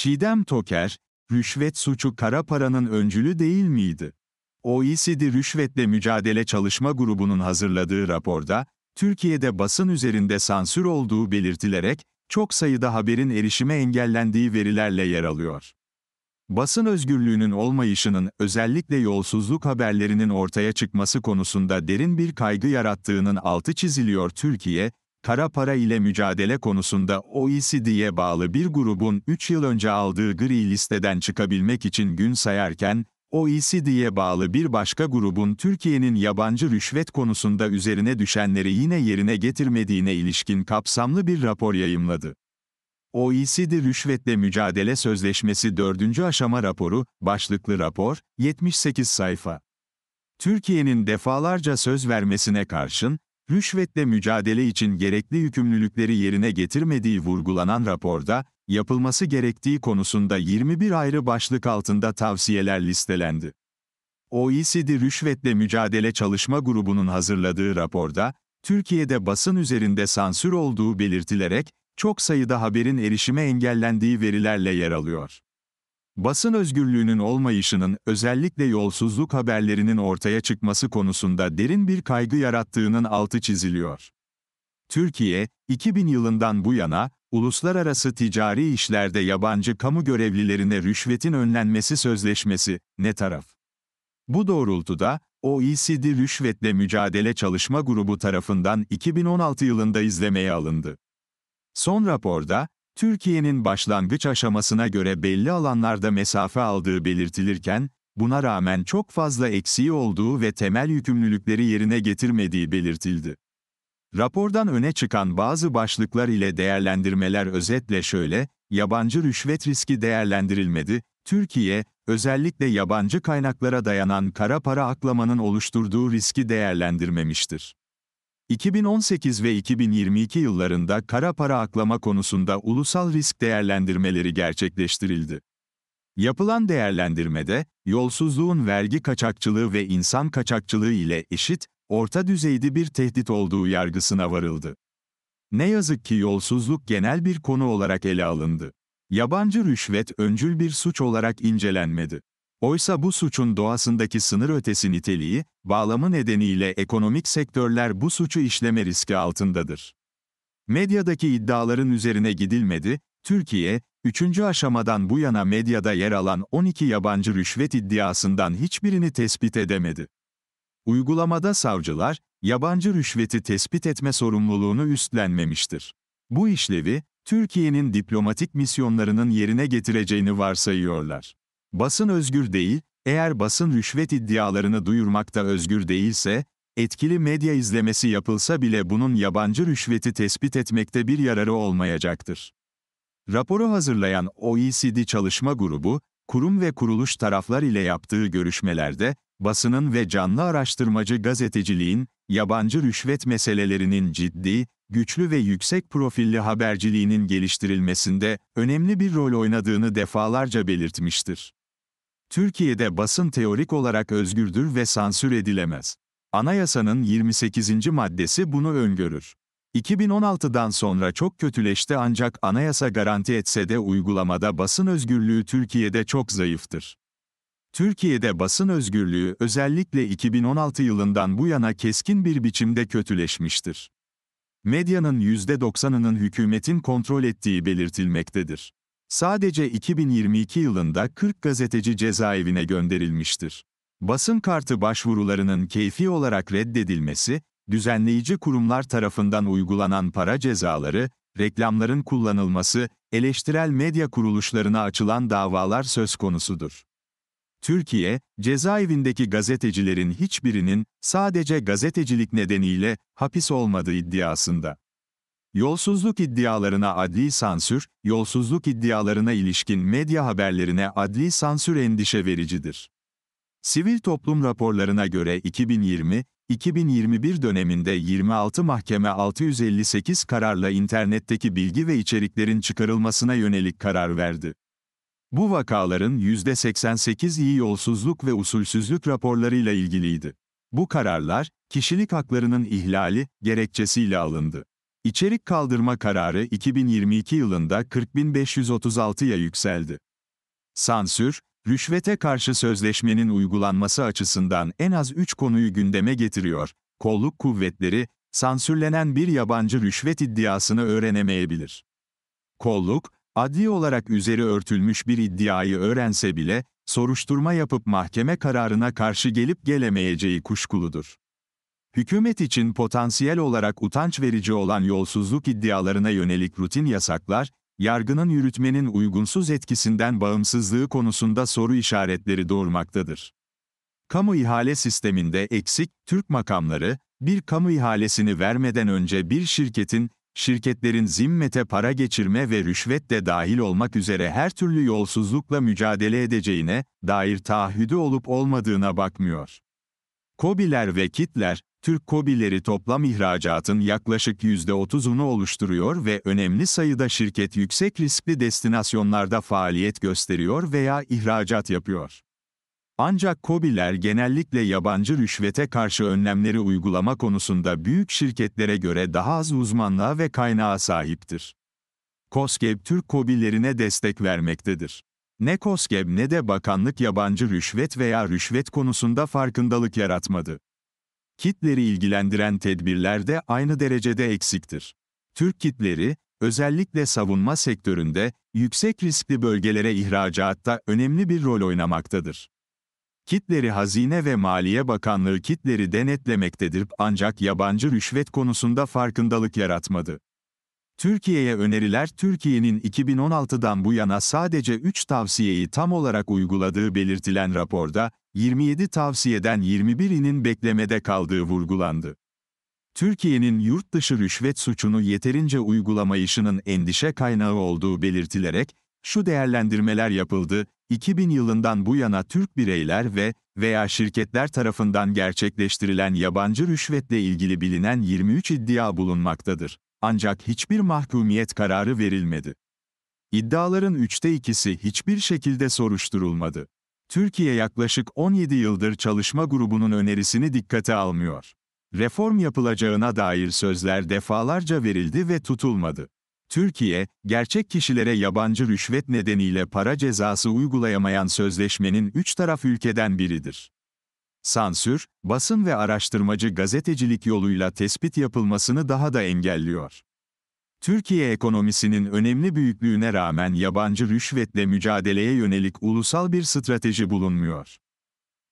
Çiğdem Toker, rüşvet suçu kara paranın öncülü değil miydi? OECD Rüşvetle Mücadele Çalışma Grubu'nun hazırladığı raporda, Türkiye'de basın üzerinde sansür olduğu belirtilerek, çok sayıda haberin erişime engellendiği verilerle yer alıyor. Basın özgürlüğünün olmayışının özellikle yolsuzluk haberlerinin ortaya çıkması konusunda derin bir kaygı yarattığının altı çiziliyor Türkiye, kara para ile mücadele konusunda OECD'ye bağlı bir grubun 3 yıl önce aldığı gri listeden çıkabilmek için gün sayarken, OECD'ye bağlı bir başka grubun Türkiye'nin yabancı rüşvet konusunda üzerine düşenleri yine yerine getirmediğine ilişkin kapsamlı bir rapor yayımladı. OECD Rüşvetle Mücadele Sözleşmesi 4. Aşama Raporu, başlıklı rapor, 78 sayfa. Türkiye'nin defalarca söz vermesine karşın, rüşvetle mücadele için gerekli yükümlülükleri yerine getirmediği vurgulanan raporda, yapılması gerektiği konusunda 21 ayrı başlık altında tavsiyeler listelendi. OECD Rüşvetle Mücadele Çalışma Grubu'nun hazırladığı raporda, Türkiye'de basın üzerinde sansür olduğu belirtilerek, çok sayıda haberin erişime engellendiği verilerle yer alıyor. Basın özgürlüğünün olmayışının özellikle yolsuzluk haberlerinin ortaya çıkması konusunda derin bir kaygı yarattığının altı çiziliyor. Türkiye, 2000 yılından bu yana, uluslararası ticari işlerde yabancı kamu görevlilerine rüşvetin önlenmesi sözleşmesi, ne taraf? Bu doğrultuda, OECD Rüşvetle Mücadele Çalışma Grubu tarafından 2016 yılında izlemeye alındı. Son raporda, Türkiye'nin başlangıç aşamasına göre belli alanlarda mesafe aldığı belirtilirken, buna rağmen çok fazla eksiği olduğu ve temel yükümlülükleri yerine getirmediği belirtildi. Rapordan öne çıkan bazı başlıklar ile değerlendirmeler özetle şöyle, yabancı rüşvet riski değerlendirilmedi, Türkiye, özellikle yabancı kaynaklara dayanan kara para aklamanın oluşturduğu riski değerlendirmemiştir. 2018 ve 2022 yıllarında kara para aklama konusunda ulusal risk değerlendirmeleri gerçekleştirildi. Yapılan değerlendirmede, yolsuzluğun vergi kaçakçılığı ve insan kaçakçılığı ile eşit, orta düzeyde bir tehdit olduğu yargısına varıldı. Ne yazık ki yolsuzluk genel bir konu olarak ele alındı. Yabancı rüşvet öncül bir suç olarak incelenmedi. Oysa bu suçun doğasındaki sınır ötesi niteliği, bağlamı nedeniyle ekonomik sektörler bu suçu işleme riski altındadır. Medyadaki iddiaların üzerine gidilmedi, Türkiye, üçüncü aşamadan bu yana medyada yer alan 12 yabancı rüşvet iddiasından hiçbirini tespit edemedi. Uygulamada savcılar, yabancı rüşveti tespit etme sorumluluğunu üstlenmemiştir. Bu işlevi, Türkiye'nin diplomatik misyonlarının yerine getireceğini varsayıyorlar. Basın özgür değil, eğer basın rüşvet iddialarını duyurmakta özgür değilse, etkili medya izlemesi yapılsa bile bunun yabancı rüşveti tespit etmekte bir yararı olmayacaktır. Raporu hazırlayan OECD Çalışma Grubu, kurum ve kuruluş taraflar ile yaptığı görüşmelerde, basının ve canlı araştırmacı gazeteciliğin, yabancı rüşvet meselelerinin ciddi, güçlü ve yüksek profilli haberciliğinin geliştirilmesinde önemli bir rol oynadığını defalarca belirtmiştir. Türkiye'de basın teorik olarak özgürdür ve sansür edilemez. Anayasanın 28. maddesi bunu öngörür. 2016'dan sonra çok kötüleşti ancak anayasa garanti etse de uygulamada basın özgürlüğü Türkiye'de çok zayıftır. Türkiye'de basın özgürlüğü özellikle 2016 yılından bu yana keskin bir biçimde kötüleşmiştir. Medyanın %90'ının hükümetin kontrol ettiği belirtilmektedir. Sadece 2022 yılında 40 gazeteci cezaevine gönderilmiştir. Basın kartı başvurularının keyfi olarak reddedilmesi, düzenleyici kurumlar tarafından uygulanan para cezaları, reklamların kullanılması, eleştirel medya kuruluşlarına açılan davalar söz konusudur. Türkiye, cezaevindeki gazetecilerin hiçbirinin sadece gazetecilik nedeniyle hapis olmadığı iddiasında. Yolsuzluk iddialarına adli sansür, yolsuzluk iddialarına ilişkin medya haberlerine adli sansür endişe vericidir. Sivil toplum raporlarına göre 2020-2021 döneminde 26 mahkeme 658 kararla internetteki bilgi ve içeriklerin çıkarılmasına yönelik karar verdi. Bu vakaların %88'i yolsuzluk ve usulsüzlük raporlarıyla ilgiliydi. Bu kararlar, kişilik haklarının ihlali gerekçesiyle alındı. İçerik kaldırma kararı 2022 yılında 40.536'ya yükseldi. Sansür, rüşvete karşı sözleşmenin uygulanması açısından en az 3 konuyu gündeme getiriyor. Kolluk kuvvetleri, sansürlenen bir yabancı rüşvet iddiasını öğrenemeyebilir. Kolluk, adli olarak üzeri örtülmüş bir iddiayı öğrense bile, soruşturma yapıp mahkeme kararına karşı gelip gelemeyeceği kuşkuludur. Hükümet için potansiyel olarak utanç verici olan yolsuzluk iddialarına yönelik rutin yasaklar, yargının yürütmenin uygunsuz etkisinden bağımsızlığı konusunda soru işaretleri doğurmaktadır. Kamu ihale sisteminde eksik, Türk makamları, bir kamu ihalesini vermeden önce bir şirketin, şirketlerin zimmete para geçirme ve rüşvet de dahil olmak üzere her türlü yolsuzlukla mücadele edeceğine dair taahhüdü olup olmadığına bakmıyor. Kobiler ve kitler, Türk kobileri toplam ihracatın yaklaşık %30'unu oluşturuyor ve önemli sayıda şirket yüksek riskli destinasyonlarda faaliyet gösteriyor veya ihracat yapıyor. Ancak kobiler genellikle yabancı rüşvete karşı önlemleri uygulama konusunda büyük şirketlere göre daha az uzmanlığa ve kaynağa sahiptir. COSGAB Türk kobilerine destek vermektedir. Ne KOSGEB ne de bakanlık yabancı rüşvet veya rüşvet konusunda farkındalık yaratmadı. Kitleri ilgilendiren tedbirler de aynı derecede eksiktir. Türk kitleri, özellikle savunma sektöründe, yüksek riskli bölgelere ihracatta önemli bir rol oynamaktadır. Kitleri Hazine ve Maliye Bakanlığı kitleri denetlemektedir ancak yabancı rüşvet konusunda farkındalık yaratmadı. Türkiye'ye öneriler Türkiye'nin 2016'dan bu yana sadece 3 tavsiyeyi tam olarak uyguladığı belirtilen raporda, 27 tavsiyeden 21'inin beklemede kaldığı vurgulandı. Türkiye'nin yurt dışı rüşvet suçunu yeterince uygulamayışının endişe kaynağı olduğu belirtilerek, şu değerlendirmeler yapıldı, 2000 yılından bu yana Türk bireyler ve veya şirketler tarafından gerçekleştirilen yabancı rüşvetle ilgili bilinen 23 iddia bulunmaktadır. Ancak hiçbir mahkumiyet kararı verilmedi. İddiaların üçte ikisi hiçbir şekilde soruşturulmadı. Türkiye yaklaşık 17 yıldır çalışma grubunun önerisini dikkate almıyor. Reform yapılacağına dair sözler defalarca verildi ve tutulmadı. Türkiye, gerçek kişilere yabancı rüşvet nedeniyle para cezası uygulayamayan sözleşmenin üç taraf ülkeden biridir sansür, basın ve araştırmacı gazetecilik yoluyla tespit yapılmasını daha da engelliyor. Türkiye ekonomisinin önemli büyüklüğüne rağmen yabancı rüşvetle mücadeleye yönelik ulusal bir strateji bulunmuyor.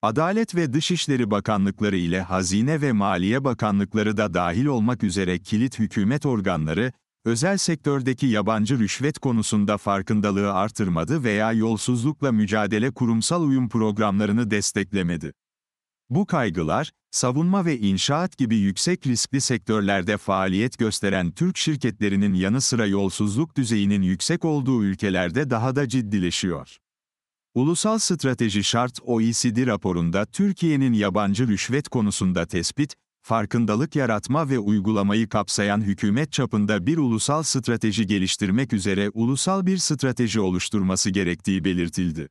Adalet ve Dışişleri Bakanlıkları ile Hazine ve Maliye Bakanlıkları da dahil olmak üzere kilit hükümet organları, özel sektördeki yabancı rüşvet konusunda farkındalığı artırmadı veya yolsuzlukla mücadele kurumsal uyum programlarını desteklemedi. Bu kaygılar, savunma ve inşaat gibi yüksek riskli sektörlerde faaliyet gösteren Türk şirketlerinin yanı sıra yolsuzluk düzeyinin yüksek olduğu ülkelerde daha da ciddileşiyor. Ulusal Strateji Şart OECD raporunda Türkiye'nin yabancı rüşvet konusunda tespit, farkındalık yaratma ve uygulamayı kapsayan hükümet çapında bir ulusal strateji geliştirmek üzere ulusal bir strateji oluşturması gerektiği belirtildi.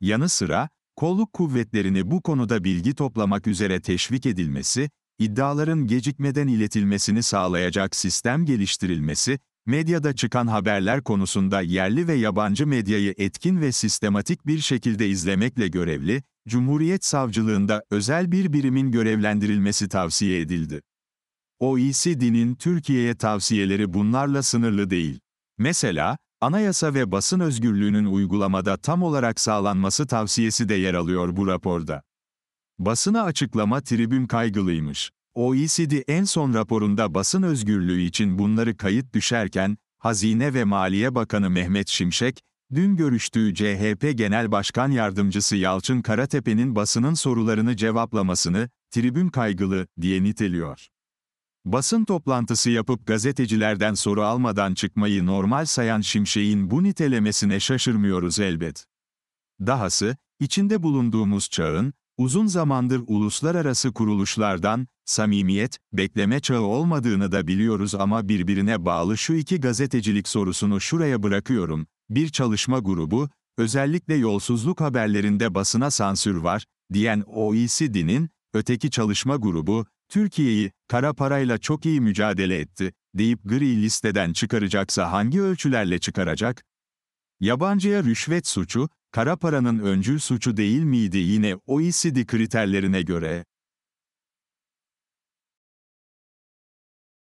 Yanı sıra, kolluk kuvvetlerini bu konuda bilgi toplamak üzere teşvik edilmesi, iddiaların gecikmeden iletilmesini sağlayacak sistem geliştirilmesi, medyada çıkan haberler konusunda yerli ve yabancı medyayı etkin ve sistematik bir şekilde izlemekle görevli, Cumhuriyet Savcılığında özel bir birimin görevlendirilmesi tavsiye edildi. OECD'nin Türkiye'ye tavsiyeleri bunlarla sınırlı değil. Mesela, anayasa ve basın özgürlüğünün uygulamada tam olarak sağlanması tavsiyesi de yer alıyor bu raporda. Basına açıklama tribün kaygılıymış. OECD en son raporunda basın özgürlüğü için bunları kayıt düşerken, Hazine ve Maliye Bakanı Mehmet Şimşek, dün görüştüğü CHP Genel Başkan Yardımcısı Yalçın Karatepe'nin basının sorularını cevaplamasını, tribün kaygılı, diye niteliyor. Basın toplantısı yapıp gazetecilerden soru almadan çıkmayı normal sayan Şimşek'in bu nitelemesine şaşırmıyoruz elbet. Dahası, içinde bulunduğumuz çağın, uzun zamandır uluslararası kuruluşlardan, samimiyet, bekleme çağı olmadığını da biliyoruz ama birbirine bağlı şu iki gazetecilik sorusunu şuraya bırakıyorum. Bir çalışma grubu, özellikle yolsuzluk haberlerinde basına sansür var, diyen OECD'nin, öteki çalışma grubu, Türkiye'yi kara parayla çok iyi mücadele etti deyip gri listeden çıkaracaksa hangi ölçülerle çıkaracak? Yabancıya rüşvet suçu, kara paranın öncül suçu değil miydi yine OECD kriterlerine göre?